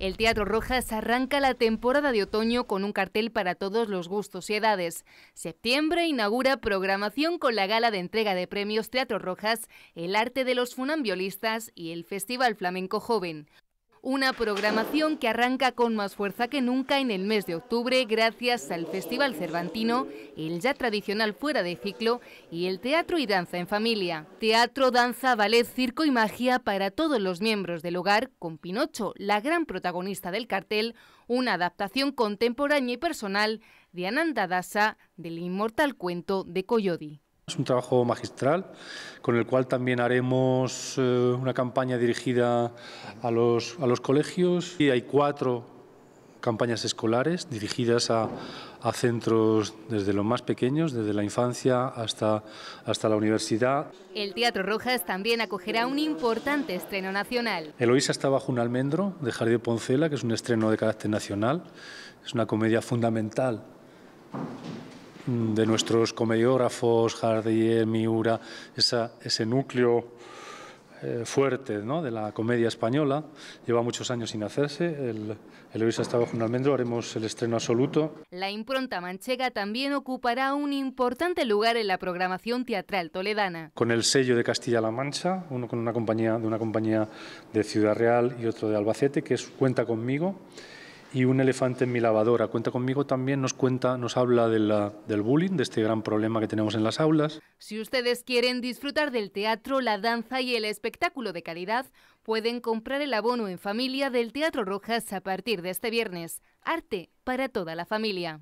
El Teatro Rojas arranca la temporada de otoño con un cartel para todos los gustos y edades. Septiembre inaugura programación con la gala de entrega de premios Teatro Rojas, el arte de los funambiolistas y el Festival Flamenco Joven. Una programación que arranca con más fuerza que nunca en el mes de octubre gracias al Festival Cervantino, el ya tradicional fuera de ciclo y el teatro y danza en familia. Teatro, danza, ballet, circo y magia para todos los miembros del hogar, con Pinocho, la gran protagonista del cartel, una adaptación contemporánea y personal de Ananda Dasa del inmortal cuento de Coyodi. Es un trabajo magistral con el cual también haremos eh, una campaña dirigida a los, a los colegios. Y hay cuatro campañas escolares dirigidas a, a, centros desde los más pequeños, desde la infancia hasta, hasta la universidad. El Teatro Rojas también acogerá un importante estreno nacional. Eloísa está bajo un almendro de Jardín Poncela, que es un estreno de carácter nacional. Es una comedia fundamental de nuestros comediógrafos, Jardier, Miura, ese núcleo eh, fuerte de la comedia española. Lleva muchos años sin hacerse. El, el Luis ha bajo un almendro, haremos el estreno absoluto. La impronta manchega también ocupará un importante lugar en la programación teatral toledana. Con el sello de Castilla-La Mancha, uno con una compañía, de una compañía de Ciudad Real y otro de Albacete, que Cuenta conmigo y Un elefante en mi lavadora. Cuenta conmigo también nos cuenta, nos habla del bullying, de este gran problema que tenemos en las aulas. Si ustedes quieren disfrutar del teatro, la danza y el espectáculo de calidad, pueden comprar el abono en familia del Teatro Rojas a partir de este viernes. Arte para toda la familia.